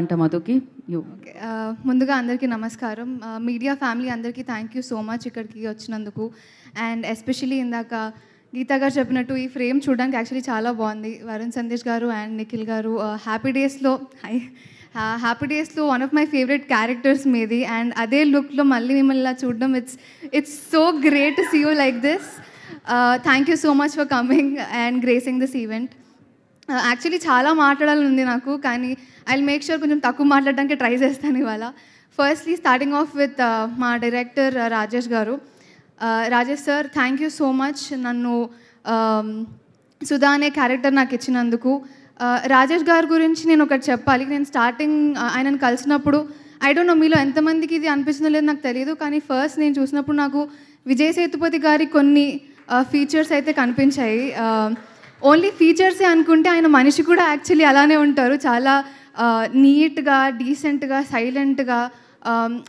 అంట మధుకి ముందుగా అందరికీ నమస్కారం మీడియా ఫ్యామిలీ అందరికీ థ్యాంక్ యూ సో మచ్ ఇక్కడికి వచ్చినందుకు అండ్ ఎస్పెషలీ ఇందాక గీతా గారు చెప్పినట్టు ఈ ఫ్రేమ్ చూడడానికి యాక్చువల్లీ చాలా బాగుంది వరుణ్ సందేశ్ గారు అండ్ నిఖిల్ గారు హ్యాపీ డేస్లో హ్యాపీ డేస్లో one of my favourite characters మీది అండ్ అదే లుక్లో మళ్ళీ మిమ్మల్ని చూడడం it's it's so great see you like this thank you so much for coming and gracing this event actually uh, చాలా మాట్లాడాలని ఉంది నాకు కానీ ఐ మేక్ షూర్ కొంచెం తక్కువ మాట్లాడడానికి ట్రై చేస్తాను ఇవాళ ఫస్ట్లీ స్టార్టింగ్ ఆఫ్ విత్ మా డైరెక్టర్ uh, రాజేష్ గారు uh, Rajesh sir thank you so much నన్ను um, సుధా అనే క్యారెక్టర్ నాకు ఇచ్చినందుకు రాజేష్ గారి గురించి నేను ఒకటి చెప్పాలి నేను స్టార్టింగ్ ఆయనను కలిసినప్పుడు ఐ డోంట్ నో మీలో ఎంతమందికి ఇది అనిపించిందో లేదో నాకు తెలియదు కానీ ఫస్ట్ నేను చూసినప్పుడు నాకు విజయ్ సేతుపతి గారి కొన్ని ఫీచర్స్ అయితే కనిపించాయి ఓన్లీ ఫీచర్సే అనుకుంటే ఆయన మనిషి కూడా యాక్చువల్లీ అలానే ఉంటారు చాలా నీట్గా డీసెంట్గా సైలెంట్గా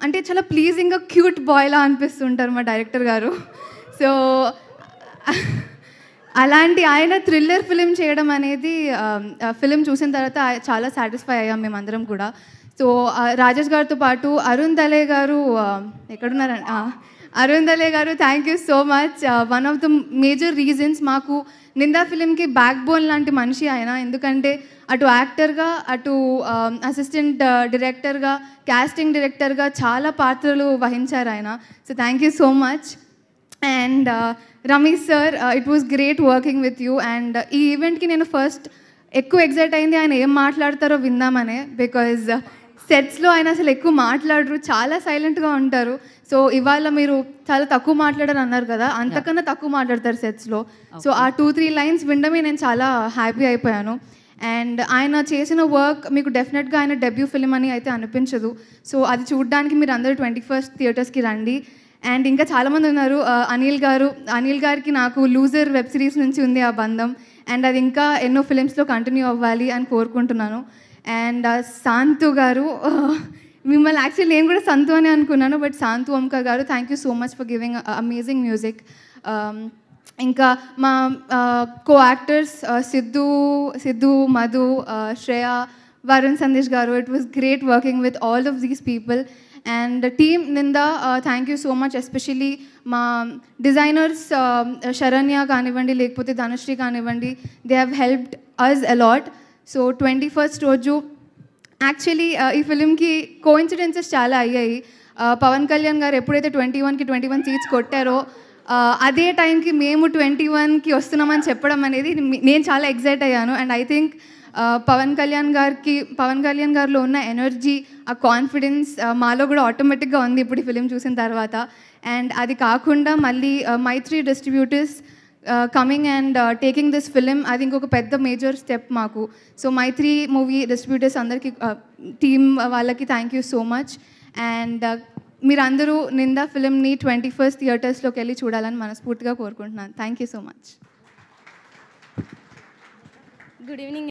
అంటే చాలా ప్లీజింగ్గా క్యూట్ బాయ్లా అనిపిస్తుంటారు మా డైరెక్టర్ గారు సో అలాంటి ఆయన థ్రిల్లర్ ఫిలిం చేయడం అనేది ఫిలిం చూసిన తర్వాత చాలా సాటిస్ఫై అయ్యాం మేమందరం కూడా సో రాజేష్ గారితో పాటు అరుణ్ దలే గారు ఎక్కడున్నారండి అరుంధలే గారు thank you so much one of the major reasons మాకు నిందా ఫిలింకి బ్యాక్ బోన్ లాంటి మనిషి ఆయన ఎందుకంటే అటు యాక్టర్గా అటు అసిస్టెంట్ డైరెక్టర్గా క్యాస్టింగ్ డైరెక్టర్గా చాలా పాత్రలు వహించారు ఆయన so thank you so much and Ramesh sir it was great working with you and ఈ ఈవెంట్కి నేను ఫస్ట్ ఎక్కువ ఎగ్జైట్ అయింది ఆయన ఏం మాట్లాడతారో విందామనే బికాజ్ సెట్స్లో అయినా అసలు ఎక్కువ మాట్లాడరు చాలా సైలెంట్గా ఉంటారు సో ఇవాళ మీరు చాలా తక్కువ మాట్లాడారు అన్నారు కదా అంతకన్నా తక్కువ మాట్లాడతారు సెట్స్లో సో ఆ టూ త్రీ లైన్స్ వినడమే నేను చాలా హ్యాపీ అయిపోయాను అండ్ ఆయన చేసిన వర్క్ మీకు డెఫినెట్గా ఆయన డెబ్యూ ఫిలిం అని అయితే అనిపించదు సో అది చూడడానికి మీరు అందరూ ట్వంటీ ఫస్ట్ థియేటర్స్కి రండి అండ్ ఇంకా చాలామంది ఉన్నారు అనిల్ గారు అనిల్ గారికి నాకు లూజర్ వెబ్ సిరీస్ నుంచి ఉంది ఆ బంధం అండ్ అది ఇంకా ఎన్నో ఫిలిమ్స్లో కంటిన్యూ అవ్వాలి అని కోరుకుంటున్నాను అండ్ శాంతు uh, గారు uh, మిమ్మల్ని యాక్చువల్లీ నేను కూడా సంతు అని అనుకున్నాను బట్ శాంతు అంక గారు thank you so much for giving amazing music ఇంకా మా కో యాక్టర్స్ సిద్ధు సిద్ధు మధు శ్రేయ వరుణ్ సందేశ్ గారు it was great working with all of these people and team Ninda thank you so much especially మా డిజైనర్స్ శరణ్య um, కానివ్వండి లేకపోతే ధనశ్రీ కానివ్వండి they have helped us a lot so twenty first రోజు actually uh, ఈ ఫిలింకి coincidences చాలా అయ్యాయి uh, Pawan Kalyan గారు ఎప్పుడైతే ట్వంటీ వన్కి ట్వంటీ వన్ సీట్స్ కొట్టారో uh, అదే టైంకి మేము ట్వంటీ వన్కి వస్తున్నామని చెప్పడం అనేది నేను చాలా ఎగ్జైట్ అయ్యాను and I think Pawan Kalyan గారికి పవన్ కళ్యాణ్ గారిలో ఉన్న ఎనర్జీ ఆ కాన్ఫిడెన్స్ మాలో కూడా ఆటోమేటిక్గా ఉంది ఇప్పుడు ఈ ఫిలిం చూసిన తర్వాత అండ్ అది కాకుండా మళ్ళీ Mythri distributors coming and taking this film అది ఇంకొక పెద్ద మేజర్ స్టెప్ మాకు so Mythri movie distributors అందరికీ టీమ్ uh, వాళ్ళకి thank you so much and మీరందరూ నిందా ఫిలింని ట్వంటీ ఫస్ట్ థియేటర్స్లోకి వెళ్ళి చూడాలని మనస్ఫూర్తిగా కోరుకుంటున్నాను thank you so much good evening